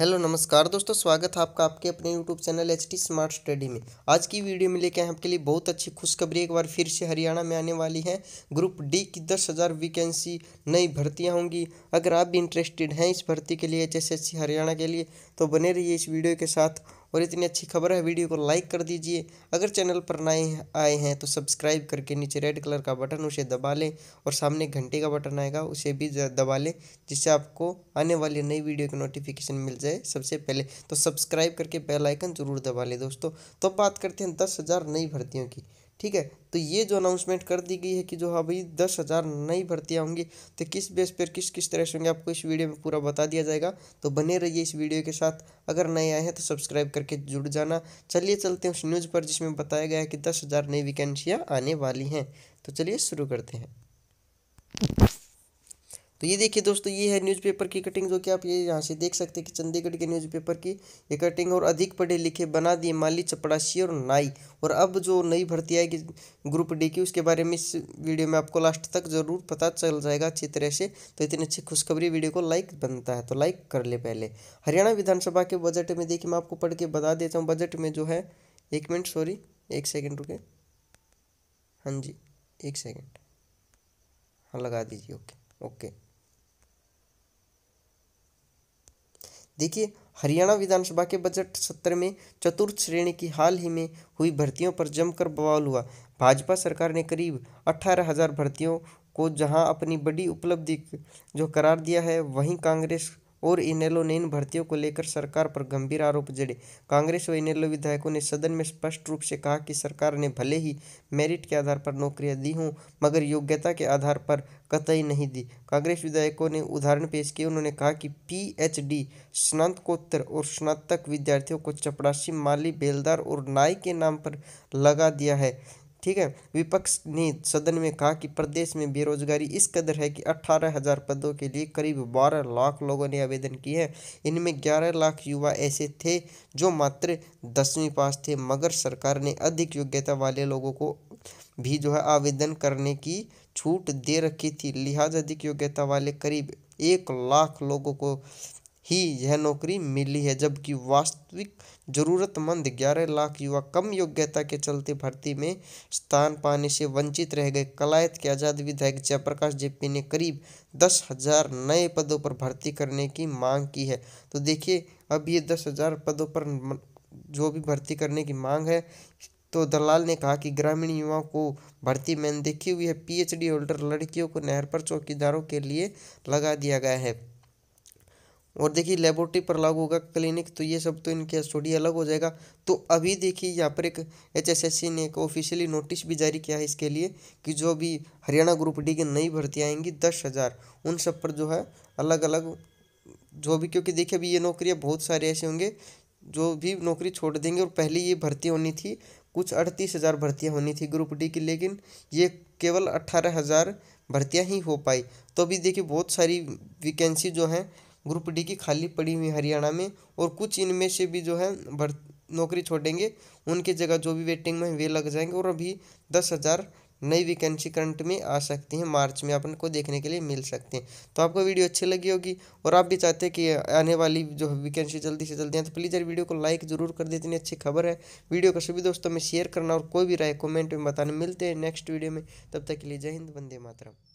hello नमस्कार दोस्तों स्वागत है आपका आपके अपने YouTube channel H T smart study में आज की वीडियो में लेके आए आपके लिए बहुत अच्छी खुशखबरी एक बार फिर से हरियाणा में आने वाली है ग्रुप डी की दस हज़ार वैकेंसी नई भर्तियां होंगी अगर आप भी इंटरेस्टेड हैं इस भर्ती के लिए एच हरियाणा के लिए तो बने रहिए इस वीडियो के साथ और इतनी अच्छी खबर है वीडियो को लाइक कर दीजिए अगर चैनल पर नए आए हैं तो सब्सक्राइब करके नीचे रेड कलर का बटन उसे दबा लें और सामने घंटे का बटन आएगा उसे भी दबा लें जिससे आपको आने वाली नई वीडियो की नोटिफिकेशन मिल जाए सबसे पहले तो सब्सक्राइब करके बेलाइकन जरूर दबा लें दोस्तों तो बात करते हैं दस हज़ार नई भर्तियों की ठीक है तो ये जो अनाउंसमेंट कर दी गई है कि जो अभी हाँ दस हज़ार नई भर्तियाँ होंगी तो किस बेस पर किस किस तरह से होंगे आपको इस वीडियो में पूरा बता दिया जाएगा तो बने रहिए इस वीडियो के साथ अगर नए आए हैं तो सब्सक्राइब करके जुड़ जाना चलिए चलते हैं उस न्यूज़ पर जिसमें बताया गया है कि दस हज़ार नई वैकेंसियाँ आने वाली हैं तो चलिए शुरू करते हैं तो ये देखिए दोस्तों ये है न्यूज़पेपर की कटिंग जो कि आप ये यहाँ से देख सकते हैं कि चंडीगढ़ के न्यूज़पेपर की ये कटिंग और अधिक पढ़े लिखे बना दिए माली चपड़ासी और नाई और अब जो नई भर्ती आएगी ग्रुप डी की उसके बारे में इस वीडियो में आपको लास्ट तक ज़रूर पता चल जाएगा अच्छी तरह से तो इतनी अच्छी खुशखबरी वीडियो को लाइक बनता है तो लाइक कर ले पहले हरियाणा विधानसभा के बजट में देखिए मैं आपको पढ़ के बता देता हूँ बजट में जो है एक मिनट सॉरी एक सेकेंड रुके हाँ जी एक सेकेंड हाँ लगा दीजिए ओके ओके देखिए हरियाणा विधानसभा के बजट सत्र में चतुर्थ श्रेणी की हाल ही में हुई भर्तियों पर जमकर बवाल हुआ भाजपा सरकार ने करीब अठारह हज़ार भर्तियों को जहां अपनी बड़ी उपलब्धि जो करार दिया है वहीं कांग्रेस और इनेलो ने इन भर्तियों को लेकर सरकार पर गंभीर आरोप जड़े कांग्रेस व इनेलो विधायकों ने सदन में स्पष्ट रूप से कहा कि सरकार ने भले ही मेरिट के आधार पर नौकरियां दी हों मगर योग्यता के आधार पर कतई नहीं दी कांग्रेस विधायकों ने उदाहरण पेश किए उन्होंने कहा कि पीएचडी स्नातकोत्तर और स्नातक विद्यार्थियों को चपरासी माली बेलदार और नाई के नाम पर लगा दिया है ठीक है विपक्ष ने सदन में कहा कि प्रदेश में बेरोजगारी इस कदर है कि अट्ठारह हजार पदों के लिए करीब बारह लाख लोगों ने आवेदन किए हैं इनमें ग्यारह लाख युवा ऐसे थे जो मात्र दसवीं पास थे मगर सरकार ने अधिक योग्यता वाले लोगों को भी जो है आवेदन करने की छूट दे रखी थी लिहाजा अधिक योग्यता वाले करीब एक लाख लोगों को ही यह नौकरी मिली है जबकि वास्तविक जरूरतमंद 11 लाख युवा कम योग्यता के चलते भर्ती में स्थान पाने से वंचित रह गए कलायत के आजाद विधायक जयप्रकाश जेपी ने करीब दस हजार नए पदों पर भर्ती करने की मांग की है तो देखिए अब ये दस हजार पदों पर जो भी भर्ती करने की मांग है तो दलाल ने कहा कि ग्रामीण युवाओं को भर्ती में देखी हुई है पीएचडी होल्डर लड़कियों को नहर पर चौकीदारों के लिए लगा दिया गया है और देखिए लेबोरेटरी पर लागू होगा क्लिनिक तो ये सब तो इनके स्टडी अलग हो जाएगा तो अभी देखिए यहाँ पर एक एचएसएससी ने एक ऑफिशियली नोटिस भी जारी किया है इसके लिए कि जो अभी हरियाणा ग्रुप डी की नई भर्ती आएंगी दस हज़ार उन सब पर जो है अलग अलग जो भी क्योंकि देखिए अभी ये नौकरियाँ बहुत सारे ऐसे होंगे जो भी नौकरी छोड़ देंगे और पहले ये भर्ती होनी थी कुछ अड़तीस हज़ार भर्तियाँ होनी थी ग्रुप डी की लेकिन ये केवल अट्ठारह हज़ार भर्तियाँ ही हो पाई तो अभी देखिए बहुत सारी वैकेंसी जो हैं ग्रुप डी की खाली पड़ी हुई हरियाणा में और कुछ इनमें से भी जो है भर नौकरी छोड़ेंगे उनकी जगह जो भी वेटिंग में वे लग जाएंगे और अभी दस हज़ार नई वैकेंसी करंट में आ सकती हैं मार्च में अपन को देखने के लिए मिल सकते हैं तो आपको वीडियो अच्छी लगी होगी और आप भी चाहते हैं कि आने वाली जो वैकेंसी जल्दी से जल्दी आए तो प्लीज़ यार वीडियो को लाइक जरूर कर देते हैं अच्छी खबर है वीडियो को सभी दोस्तों में शेयर करना और कोई भी राय कॉमेंट में बताना मिलते हैं नेक्स्ट वीडियो में तब तक के लिए जय हिंद वंदे मातरम